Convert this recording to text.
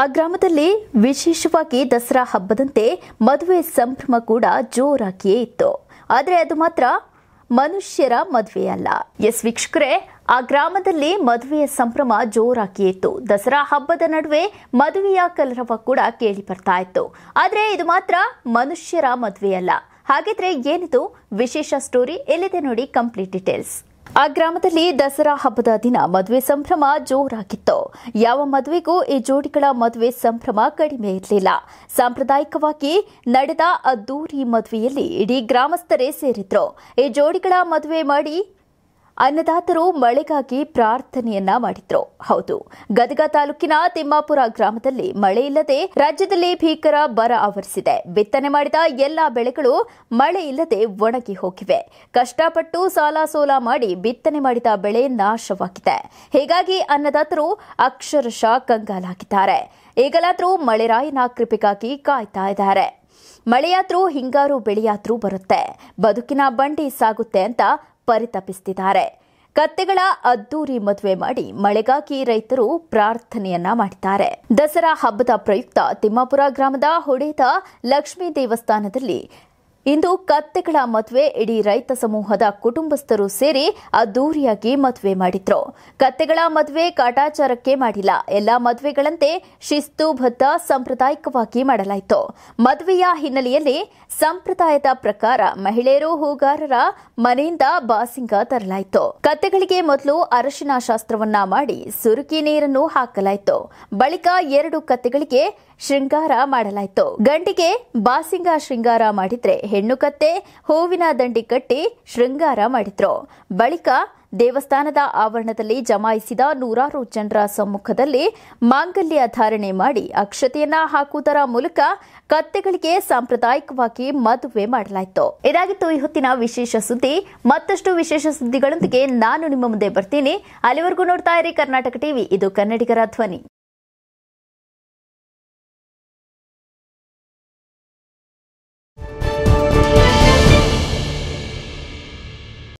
ಆ ಗ್ರಾಮದಲ್ಲಿ ವಿಶೇಷವಾಗಿ ದಸರಾ ಹಬ್ಬದಂತೆ ಮದುವೆ ಸಂಭ್ರಮ ಕೂಡ ಜೋರಾಗಿಯೇ ಇತ್ತು ಆದರೆ ಅದು ಮಾತ್ರ ಮನುಷ್ಯರ ಮದುವೆಯಲ್ಲ ಅಲ್ಲ ಎಸ್ ವೀಕ್ಷಕರೇ ಆ ಗ್ರಾಮದಲ್ಲಿ ಮದುವೆಯ ಸಂಭ್ರಮ ಜೋರಾಗಿಯೇ ಇತ್ತು ದಸರಾ ಹಬ್ಬದ ನಡುವೆ ಮದುವೆಯ ಕಲರವ ಕೂಡ ಕೇಳಿ ಬರ್ತಾ ಇತ್ತು ಆದರೆ ಇದು ಮಾತ್ರ ಮನುಷ್ಯರ ಮದುವೆಯಲ್ಲ ಹಾಗಿದ್ರೆ ಏನಿದು ವಿಶೇಷ ಸ್ಟೋರಿ ಎಲ್ಲಿದೆ ನೋಡಿ ಕಂಪ್ಲೀಟ್ ಡೀಟೇಲ್ಸ್ ಆ ಗ್ರಾಮದಲ್ಲಿ ದಸರಾ ಹಬ್ಬದ ದಿನ ಮದುವೆ ಸಂಭ್ರಮ ಜೋರಾಗಿತ್ತು ಯಾವ ಮದುವೆಗೂ ಈ ಜೋಡಿಗಳ ಮದುವೆ ಸಂಭ್ರಮ ಕಡಿಮೆ ಇರಲಿಲ್ಲ ಸಾಂಪ್ರದಾಯಿಕವಾಗಿ ನಡೆದ ಅದ್ದೂರಿ ಮದುವೆಯಲ್ಲಿ ಇಡೀ ಗ್ರಾಮಸ್ಥರೇ ಸೇರಿದ್ರು ಈ ಜೋಡಿಗಳ ಮದುವೆ ಮಾಡಿ ಅನ್ನದಾತರು ಮಳೆಗಾಗಿ ಪ್ರಾರ್ಥನೆಯನ್ನ ಮಾಡಿದ್ರು ಹೌದು ಗದಗ ತಾಲೂಕಿನ ತಿಮ್ಮಾಪುರ ಗ್ರಾಮದಲ್ಲಿ ಮಳೆ ಇಲ್ಲದೆ ರಾಜ್ಯದಲ್ಲಿ ಭೀಕರ ಬರ ಆವರಿಸಿದೆ ಬಿತ್ತನೆ ಮಾಡಿದ ಎಲ್ಲಾ ಬೆಳೆಗಳು ಮಳೆ ಇಲ್ಲದೆ ಒಣಗಿ ಹೋಗಿವೆ ಕಷ್ಟಪಟ್ಟು ಸಾಲ ಸೋಲ ಮಾಡಿ ಬಿತ್ತನೆ ಮಾಡಿದ ಬೆಳೆ ನಾಶವಾಗಿದೆ ಹೀಗಾಗಿ ಅನ್ನದಾತರು ಅಕ್ಷರಶಃ ಕಂಗಾಲಾಗಿದ್ದಾರೆ ಈಗಲಾದರೂ ಮಳೆರಾಯನ ಕೃಪೆಗಾಗಿ ಕಾಯ್ತಾ ಇದ್ದಾರೆ ಮಳೆಯಾದ್ರೂ ಹಿಂಗಾರು ಬೆಳೆಯಾದ್ರೂ ಬರುತ್ತೆ ಬದುಕಿನ ಬಂಡಿ ಸಾಗುತ್ತೆ ಅಂತ ಪರಿತಪಿಸುತ್ತಿದ್ದಾರೆ ಕತ್ತೆಗಳ ಅದ್ದೂರಿ ಮದುವೆ ಮಾಡಿ ಮಳೆಗಾಗಿ ರೈತರು ಪ್ರಾರ್ಥನೆಯನ್ನ ಮಾಡಿದ್ದಾರೆ ದಸರಾ ಹಬ್ಬದ ಪ್ರಯುಕ್ತ ತಿಮ್ಮಾಪುರ ಗ್ರಾಮದ ಹೊಡೆದ ಲಕ್ಷ್ಮೀ ದೇವಸ್ಥಾನದಲ್ಲಿ ಇಂದು ಕತ್ತೆಗಳ ಮದುವೆ ಇಡೀ ರೈತ ಸಮೂಹದ ಕುಟುಂಬಸ್ಥರು ಸೇರಿ ಅದ್ದೂರಿಯಾಗಿ ಮದುವೆ ಮಾಡಿದ್ರು ಕತ್ತೆಗಳ ಮದುವೆ ಕಾಟಾಚಾರಕ್ಕೆ ಮಾಡಿಲ್ಲ ಎಲ್ಲಾ ಮದುವೆಗಳಂತೆ ಶಿಸ್ತುಬದ್ದ ಸಾಂಪ್ರದಾಯಿಕವಾಗಿ ಮಾಡಲಾಯಿತು ಮದುವೆಯ ಹಿನ್ನೆಲೆಯಲ್ಲಿ ಸಂಪ್ರದಾಯದ ಪ್ರಕಾರ ಮಹಿಳೆಯರು ಹೂಗಾರರ ಮನೆಯಿಂದ ಬಾಸಿಂಗ ತರಲಾಯಿತು ಕತ್ತೆಗಳಿಗೆ ಮೊದಲು ಅರಶಿನ ಶಾಸ್ತ್ರವನ್ನ ಮಾಡಿ ಸುರುಕಿ ನೀರನ್ನು ಹಾಕಲಾಯಿತು ಬಳಿಕ ಎರಡು ಕತ್ತೆಗಳಿಗೆ ಶೃಂಗಾರ ಮಾಡಲಾಯಿತು ಗಂಡಿಗೆ ಬಾಸಿಂಗ ಶೃಂಗಾರ ಮಾಡಿದ್ರೆ ಹೆಣ್ಣು ಕತ್ತೆ ಹೂವಿನ ದಂಡಿ ಕಟ್ಟಿ ಶೃಂಗಾರ ಮಾಡಿದ್ರು ಬಳಿಕ ದೇವಸ್ಥಾನದ ಆವರಣದಲ್ಲಿ ಜಮಾಯಿಸಿದ ನೂರಾರು ಜನರ ಸಮ್ಮುಖದಲ್ಲಿ ಮಾಂಗಲ್ಯ ಧಾರಣೆ ಮಾಡಿ ಅಕ್ಷತೆಯನ್ನ ಹಾಕುವುದರ ಮೂಲಕ ಕತ್ತೆಗಳಿಗೆ ಸಾಂಪ್ರದಾಯಿಕವಾಗಿ ಮದುವೆ ಮಾಡಲಾಯಿತು ಇದಾಗಿತ್ತು ಈ ಹೊತ್ತಿನ ವಿಶೇಷ ಸುದ್ದಿ ಮತ್ತಷ್ಟು ವಿಶೇಷ ಸುದ್ದಿಗಳೊಂದಿಗೆ ನಾನು ನಿಮ್ಮ ಮುಂದೆ ಬರ್ತೀನಿ ಅಲ್ಲಿವರೆಗೂ ನೋಡ್ತಾ ಇರಿ ಕರ್ನಾಟಕ ಟಿವಿ ಇದು ಕನ್ನಡಿಗರ ಧ್ವನಿ